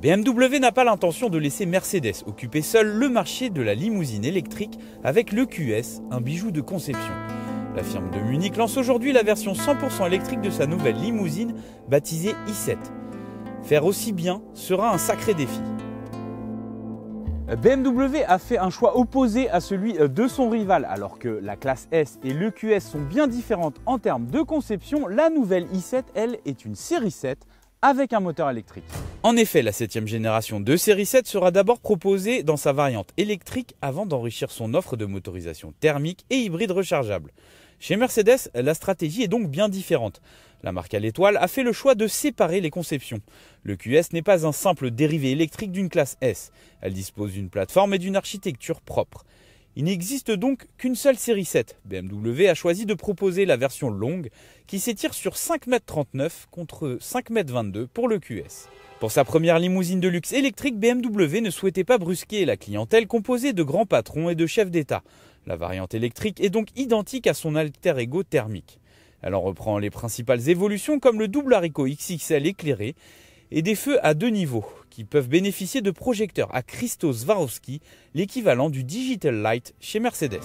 BMW n'a pas l'intention de laisser Mercedes occuper seul le marché de la limousine électrique avec le QS, un bijou de conception. La firme de Munich lance aujourd'hui la version 100% électrique de sa nouvelle limousine baptisée i7. Faire aussi bien sera un sacré défi. BMW a fait un choix opposé à celui de son rival. Alors que la classe S et le QS sont bien différentes en termes de conception, la nouvelle i7, elle, est une série 7 avec un moteur électrique. En effet, la 7 génération de série 7 sera d'abord proposée dans sa variante électrique avant d'enrichir son offre de motorisation thermique et hybride rechargeable. Chez Mercedes, la stratégie est donc bien différente. La marque à l'étoile a fait le choix de séparer les conceptions. Le QS n'est pas un simple dérivé électrique d'une classe S. Elle dispose d'une plateforme et d'une architecture propre. Il n'existe donc qu'une seule série 7. BMW a choisi de proposer la version longue qui s'étire sur 5,39 m contre 5,22 m pour le QS. Pour sa première limousine de luxe électrique, BMW ne souhaitait pas brusquer la clientèle composée de grands patrons et de chefs d'État. La variante électrique est donc identique à son alter ego thermique. Elle en reprend les principales évolutions comme le double haricot XXL éclairé et des feux à deux niveaux qui peuvent bénéficier de projecteurs à cristaux Swarovski, l'équivalent du Digital Light chez Mercedes.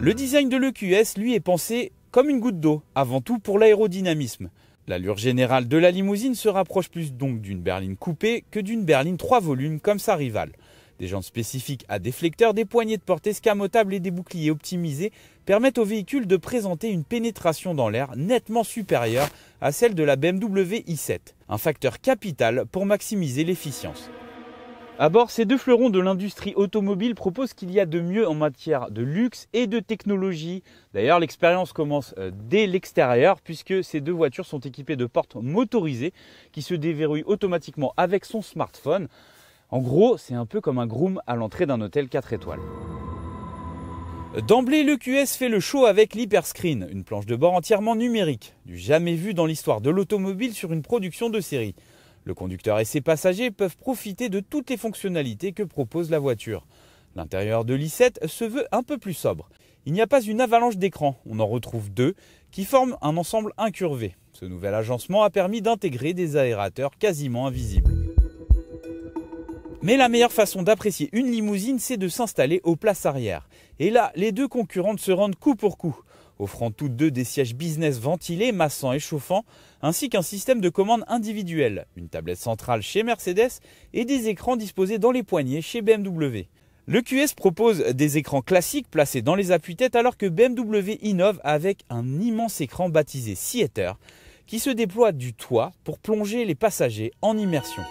Le design de l'EQS, lui, est pensé comme une goutte d'eau, avant tout pour l'aérodynamisme. L'allure générale de la limousine se rapproche plus donc d'une berline coupée que d'une berline 3 volumes comme sa rivale. Des jantes spécifiques à déflecteurs, des poignées de portes escamotables et des boucliers optimisés permettent au véhicule de présenter une pénétration dans l'air nettement supérieure à celle de la BMW i7, un facteur capital pour maximiser l'efficience. À bord, ces deux fleurons de l'industrie automobile proposent qu'il y a de mieux en matière de luxe et de technologie. D'ailleurs, l'expérience commence euh, dès l'extérieur puisque ces deux voitures sont équipées de portes motorisées qui se déverrouillent automatiquement avec son smartphone. En gros, c'est un peu comme un groom à l'entrée d'un hôtel 4 étoiles. D'emblée, le QS fait le show avec l'Hyperscreen, une planche de bord entièrement numérique, du jamais vu dans l'histoire de l'automobile sur une production de série. Le conducteur et ses passagers peuvent profiter de toutes les fonctionnalités que propose la voiture. L'intérieur de l'i7 se veut un peu plus sobre. Il n'y a pas une avalanche d'écrans, on en retrouve deux, qui forment un ensemble incurvé. Ce nouvel agencement a permis d'intégrer des aérateurs quasiment invisibles. Mais la meilleure façon d'apprécier une limousine, c'est de s'installer aux places arrière. Et là, les deux concurrentes se rendent coup pour coup, offrant toutes deux des sièges business ventilés, massants et chauffants, ainsi qu'un système de commande individuel, une tablette centrale chez Mercedes et des écrans disposés dans les poignées chez BMW. Le QS propose des écrans classiques placés dans les appuis-têtes alors que BMW innove avec un immense écran baptisé Seater qui se déploie du toit pour plonger les passagers en immersion.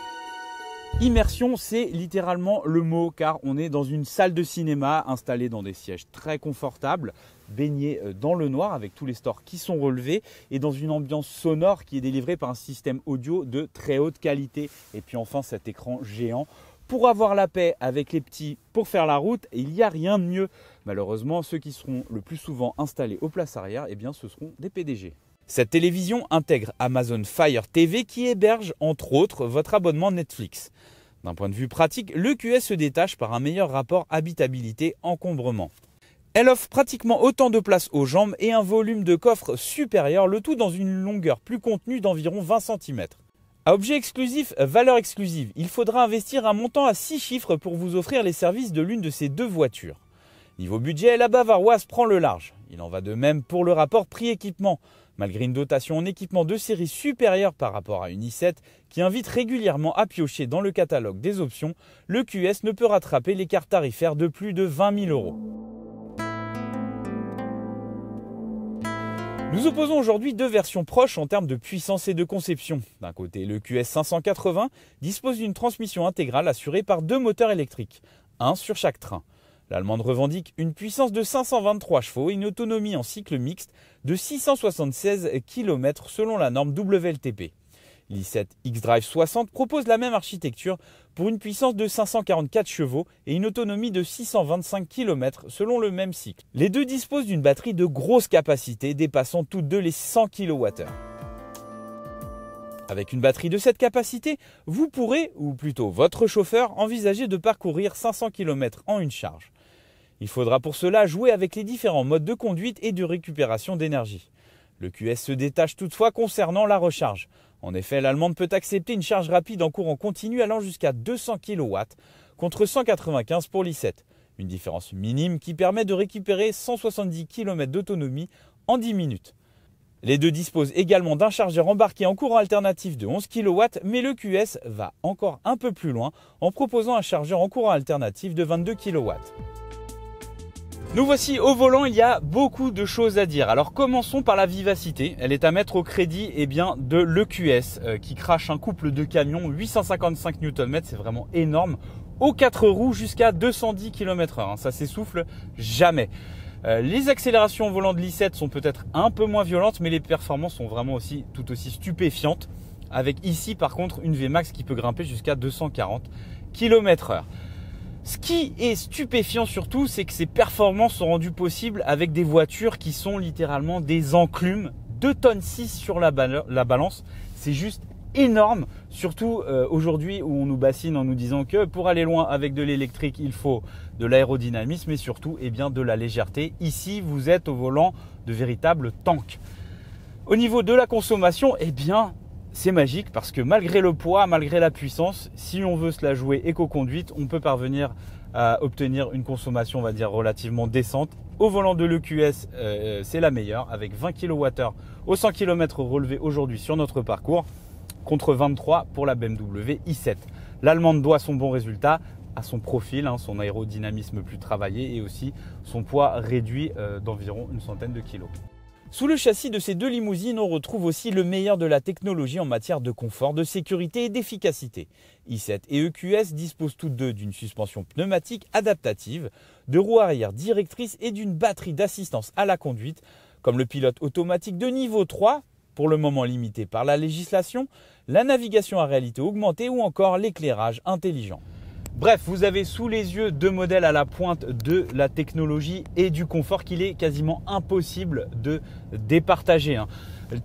Immersion, c'est littéralement le mot car on est dans une salle de cinéma installée dans des sièges très confortables, baignée euh, dans le noir avec tous les stores qui sont relevés et dans une ambiance sonore qui est délivrée par un système audio de très haute qualité. Et puis enfin cet écran géant. Pour avoir la paix avec les petits, pour faire la route, il n'y a rien de mieux. Malheureusement, ceux qui seront le plus souvent installés aux places arrière, eh bien, ce seront des PDG. Cette télévision intègre Amazon Fire TV qui héberge entre autres votre abonnement Netflix. D'un point de vue pratique, le QS se détache par un meilleur rapport habitabilité-encombrement. Elle offre pratiquement autant de place aux jambes et un volume de coffre supérieur, le tout dans une longueur plus contenue d'environ 20 cm. À objet exclusif, valeur exclusive, il faudra investir un montant à 6 chiffres pour vous offrir les services de l'une de ces deux voitures. Niveau budget, la bavaroise prend le large. Il en va de même pour le rapport prix-équipement. Malgré une dotation en équipement de série supérieure par rapport à une i7 qui invite régulièrement à piocher dans le catalogue des options, le QS ne peut rattraper l'écart tarifaire de plus de 20 000 euros. Nous opposons aujourd'hui deux versions proches en termes de puissance et de conception. D'un côté, le QS580 dispose d'une transmission intégrale assurée par deux moteurs électriques, un sur chaque train. L'Allemande revendique une puissance de 523 chevaux et une autonomie en cycle mixte de 676 km selon la norme WLTP. L'i7 X-Drive 60 propose la même architecture pour une puissance de 544 chevaux et une autonomie de 625 km selon le même cycle. Les deux disposent d'une batterie de grosse capacité dépassant toutes deux les 100 kWh. Avec une batterie de cette capacité, vous pourrez, ou plutôt votre chauffeur, envisager de parcourir 500 km en une charge. Il faudra pour cela jouer avec les différents modes de conduite et de récupération d'énergie. Le QS se détache toutefois concernant la recharge. En effet, l'allemande peut accepter une charge rapide en courant continu allant jusqu'à 200 kW contre 195 pour l'i7. Une différence minime qui permet de récupérer 170 km d'autonomie en 10 minutes. Les deux disposent également d'un chargeur embarqué en courant alternatif de 11 kW, mais le QS va encore un peu plus loin en proposant un chargeur en courant alternatif de 22 kW. Nous voici au volant, il y a beaucoup de choses à dire. Alors commençons par la vivacité. Elle est à mettre au crédit eh bien, de l'EQS euh, qui crache un couple de camions 855 Nm, c'est vraiment énorme, aux 4 roues jusqu'à 210 km/h. Hein. Ça s'essouffle jamais. Euh, les accélérations au volant de l'i7 sont peut-être un peu moins violentes, mais les performances sont vraiment aussi tout aussi stupéfiantes. Avec ici par contre une Vmax qui peut grimper jusqu'à 240 km/h. Ce qui est stupéfiant surtout, c'est que ces performances sont rendues possibles avec des voitures qui sont littéralement des enclumes. 2 tonnes 6 sur la, balance, c'est juste énorme, surtout euh, aujourd'hui où on nous bassine en nous disant que pour aller loin avec de l'électrique, il faut de l'aérodynamisme et surtout et eh bien, de la légèreté. Ici, vous êtes au volant de véritables tanks. Au niveau de la consommation, eh bien, c'est magique parce que malgré le poids, malgré la puissance, si on veut se la jouer éco-conduite, on peut parvenir à obtenir une consommation, on va dire, relativement décente. Au volant de l'EQS, euh, euh, c'est la meilleure, avec 20 kWh au 100 km relevé aujourd'hui sur notre parcours, contre 23 pour la BMW i7. L'Allemande doit son bon résultat à son profil, hein, son aérodynamisme plus travaillé et aussi son poids réduit euh, d'environ une centaine de kilos. Sous le châssis de ces deux limousines, on retrouve aussi le meilleur de la technologie en matière de confort, de sécurité et d'efficacité. i7 et EQS disposent toutes deux d'une suspension pneumatique adaptative, de roues arrière directrices et d'une batterie d'assistance à la conduite, comme le pilote automatique de niveau 3, pour le moment limité par la législation, la navigation à réalité augmentée ou encore l'éclairage intelligent. Bref, vous avez sous les yeux deux modèles à la pointe de la technologie et du confort qu'il est quasiment impossible de départager. Hein.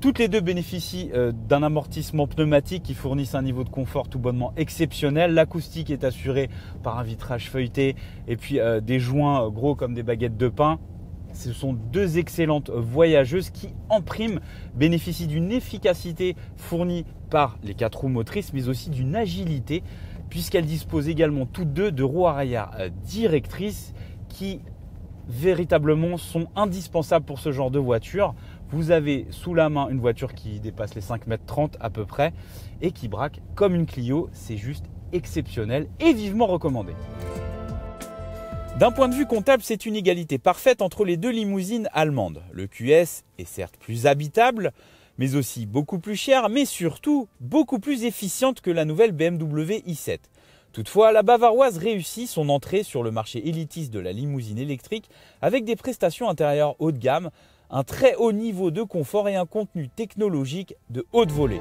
Toutes les deux bénéficient euh, d'un amortissement pneumatique qui fournit un niveau de confort tout bonnement exceptionnel. L'acoustique est assurée par un vitrage feuilleté et puis euh, des joints euh, gros comme des baguettes de pain. Ce sont deux excellentes voyageuses qui, en prime, bénéficient d'une efficacité fournie par les quatre roues motrices, mais aussi d'une agilité puisqu'elles disposent également toutes deux de roues arrière euh, directrices qui véritablement sont indispensables pour ce genre de voiture. Vous avez sous la main une voiture qui dépasse les 5,30 mètres à peu près et qui braque comme une Clio, c'est juste exceptionnel et vivement recommandé. D'un point de vue comptable, c'est une égalité parfaite entre les deux limousines allemandes. Le QS est certes plus habitable, mais aussi beaucoup plus chère, mais surtout beaucoup plus efficiente que la nouvelle BMW i7. Toutefois, la Bavaroise réussit son entrée sur le marché élitiste de la limousine électrique avec des prestations intérieures haut de gamme, un très haut niveau de confort et un contenu technologique de haute volée.